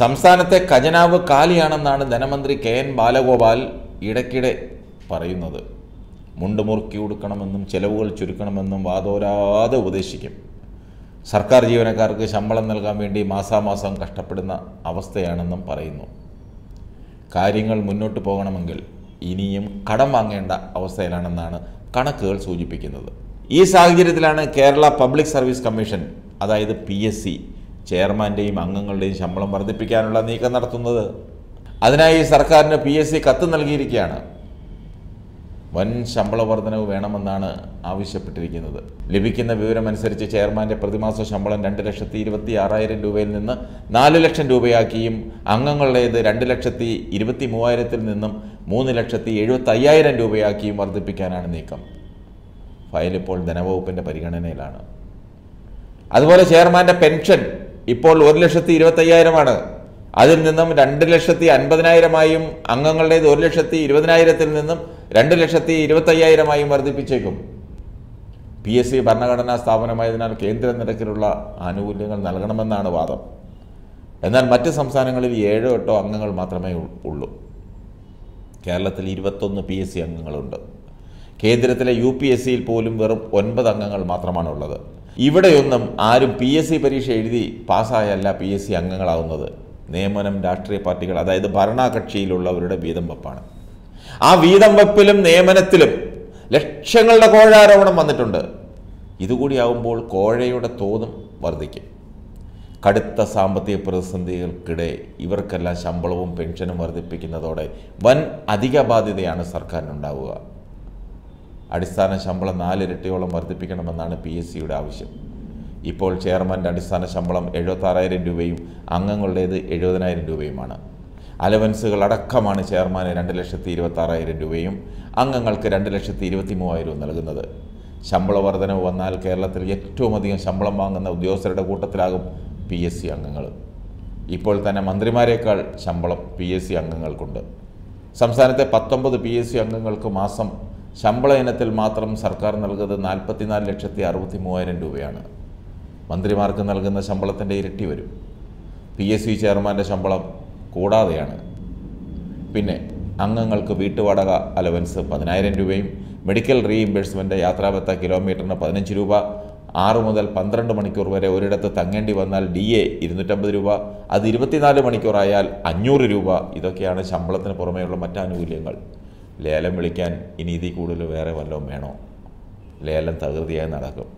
സംസ്ഥാനത്തെ ഖജനാവ് കാലിയാണെന്നാണ് ധനമന്ത്രി കെ എൻ ബാലഗോപാൽ ഇടയ്ക്കിടെ പറയുന്നത് മുണ്ട് മുറുക്കി കൊടുക്കണമെന്നും ചെലവുകൾ ചുരുക്കണമെന്നും വാതോരാതെ ഉപദേശിക്കും സർക്കാർ ജീവനക്കാർക്ക് ശമ്പളം നൽകാൻ വേണ്ടി മാസാമാസം കഷ്ടപ്പെടുന്ന അവസ്ഥയാണെന്നും പറയുന്നു കാര്യങ്ങൾ മുന്നോട്ട് പോകണമെങ്കിൽ ഇനിയും കടം വാങ്ങേണ്ട അവസ്ഥയിലാണെന്നാണ് കണക്കുകൾ സൂചിപ്പിക്കുന്നത് ഈ സാഹചര്യത്തിലാണ് കേരള പബ്ലിക് സർവീസ് കമ്മീഷൻ അതായത് പി എസ് സി ചെയർമാൻ്റെയും അംഗങ്ങളുടെയും ശമ്പളം വർദ്ധിപ്പിക്കാനുള്ള നീക്കം നടത്തുന്നത് അതിനായി സർക്കാരിന് പി എസ് സി കത്ത് നൽകിയിരിക്കുകയാണ് വൻ ശമ്പള വർധനവ് വേണമെന്നാണ് ആവശ്യപ്പെട്ടിരിക്കുന്നത് ലഭിക്കുന്ന വിവരമനുസരിച്ച് ചെയർമാൻ്റെ പ്രതിമാസ ശമ്പളം രണ്ട് ലക്ഷത്തി ഇരുപത്തി ആറായിരം രൂപയിൽ നിന്ന് നാല് ലക്ഷം രൂപയാക്കിയും അംഗങ്ങളുടേത് രണ്ട് ലക്ഷത്തി ഇരുപത്തി മൂവായിരത്തിൽ നിന്നും മൂന്ന് ലക്ഷത്തി എഴുപത്തി അയ്യായിരം രൂപയാക്കിയും വർദ്ധിപ്പിക്കാനാണ് നീക്കം ഫയൽ ഇപ്പോൾ ധനവകുപ്പിൻ്റെ പരിഗണനയിലാണ് അതുപോലെ ചെയർമാൻ്റെ പെൻഷൻ ഇപ്പോൾ ഒരു ലക്ഷത്തി ഇരുപത്തയ്യായിരമാണ് അതിൽ നിന്നും രണ്ട് ലക്ഷത്തി അൻപതിനായിരമായും അംഗങ്ങളുടേത് ഒരു ലക്ഷത്തി ഇരുപതിനായിരത്തിൽ നിന്നും രണ്ട് ലക്ഷത്തി ഇരുപത്തയ്യായിരമായും വർദ്ധിപ്പിച്ചേക്കും പി എസ് സി ഭരണഘടനാ സ്ഥാപനമായതിനാൽ കേന്ദ്ര നിരക്കിലുള്ള ആനുകൂല്യങ്ങൾ നൽകണമെന്നാണ് വാദം എന്നാൽ മറ്റ് സംസ്ഥാനങ്ങളിൽ ഏഴോ എട്ടോ അംഗങ്ങൾ മാത്രമേ ഉള്ളൂ കേരളത്തിൽ ഇരുപത്തൊന്ന് പി എസ് സി അംഗങ്ങളുണ്ട് കേന്ദ്രത്തിലെ യു പി എസ് സിയിൽ പോലും വെറും ഒൻപത് അംഗങ്ങൾ മാത്രമാണുള്ളത് ഇവിടെയൊന്നും ആരും പി എസ് സി പരീക്ഷ എഴുതി പാസ്സായല്ല പി എസ് സി അംഗങ്ങളാവുന്നത് നിയമനം രാഷ്ട്രീയ പാർട്ടികൾ അതായത് ഭരണകക്ഷിയിലുള്ളവരുടെ വീതം വെപ്പാണ് ആ വീതം വെപ്പിലും നിയമനത്തിലും ലക്ഷങ്ങളുടെ കോഴാരോപണം വന്നിട്ടുണ്ട് ഇതുകൂടിയാവുമ്പോൾ കോഴയുടെ തോതും വർദ്ധിക്കും കടുത്ത സാമ്പത്തിക പ്രതിസന്ധികൾക്കിടെ ഇവർക്കെല്ലാം ശമ്പളവും പെൻഷനും വർദ്ധിപ്പിക്കുന്നതോടെ വൻ അധിക ബാധ്യതയാണ് സർക്കാരിനുണ്ടാവുക അടിസ്ഥാന ശമ്പളം നാലിരട്ടിയോളം വർദ്ധിപ്പിക്കണമെന്നാണ് പി എസ് സിയുടെ ആവശ്യം ഇപ്പോൾ ചെയർമാൻ്റെ അടിസ്ഥാന ശമ്പളം എഴുപത്താറായിരം രൂപയും അംഗങ്ങളുടേത് എഴുപതിനായിരം രൂപയുമാണ് അലവൻസുകൾ അടക്കമാണ് ചെയർമാന് രണ്ട് ലക്ഷത്തി ഇരുപത്താറായിരം രൂപയും അംഗങ്ങൾക്ക് രണ്ട് ലക്ഷത്തി ഇരുപത്തി മൂവായിരവും നൽകുന്നത് ശമ്പള വർധനവ് വന്നാൽ കേരളത്തിൽ ഏറ്റവും അധികം ശമ്പളം വാങ്ങുന്ന ഉദ്യോഗസ്ഥരുടെ കൂട്ടത്തിലാകും പി എസ് സി അംഗങ്ങൾ ഇപ്പോൾ തന്നെ മന്ത്രിമാരെക്കാൾ ശമ്പളം പി എസ് സി അംഗങ്ങൾക്കുണ്ട് സംസ്ഥാനത്തെ പത്തൊമ്പത് പി എസ് സി അംഗങ്ങൾക്ക് മാസം ശമ്പള ഇനത്തിൽ മാത്രം സർക്കാർ നൽകുന്നത് നാൽപ്പത്തിനാല് ലക്ഷത്തി അറുപത്തി മൂവായിരം രൂപയാണ് മന്ത്രിമാർക്ക് നൽകുന്ന ശമ്പളത്തിൻ്റെ ഇരട്ടി വരും പി എസ് സി ചെയർമാൻ്റെ ശമ്പളം കൂടാതെയാണ് പിന്നെ അംഗങ്ങൾക്ക് വീട്ടുവാടക അലവൻസ് പതിനായിരം രൂപയും മെഡിക്കൽ റീഇംബേഴ്സ്മെൻറ്റ് യാത്രാബത്ത കിലോമീറ്ററിന് പതിനഞ്ച് രൂപ ആറ് മുതൽ പന്ത്രണ്ട് മണിക്കൂർ വരെ ഒരിടത്ത് തങ്ങേണ്ടി വന്നാൽ ഡി എ ഇരുന്നൂറ്റമ്പത് രൂപ അത് ഇരുപത്തിനാല് മണിക്കൂറായാൽ അഞ്ഞൂറ് രൂപ ഇതൊക്കെയാണ് ശമ്പളത്തിന് പുറമേയുള്ള മറ്റാനുകൂല്യങ്ങൾ ലേലം വിളിക്കാൻ ഇനി ഇതിൽ കൂടുതൽ വേറെ വല്ലതും വേണോ ലേലം തകൃതിയായി നടക്കും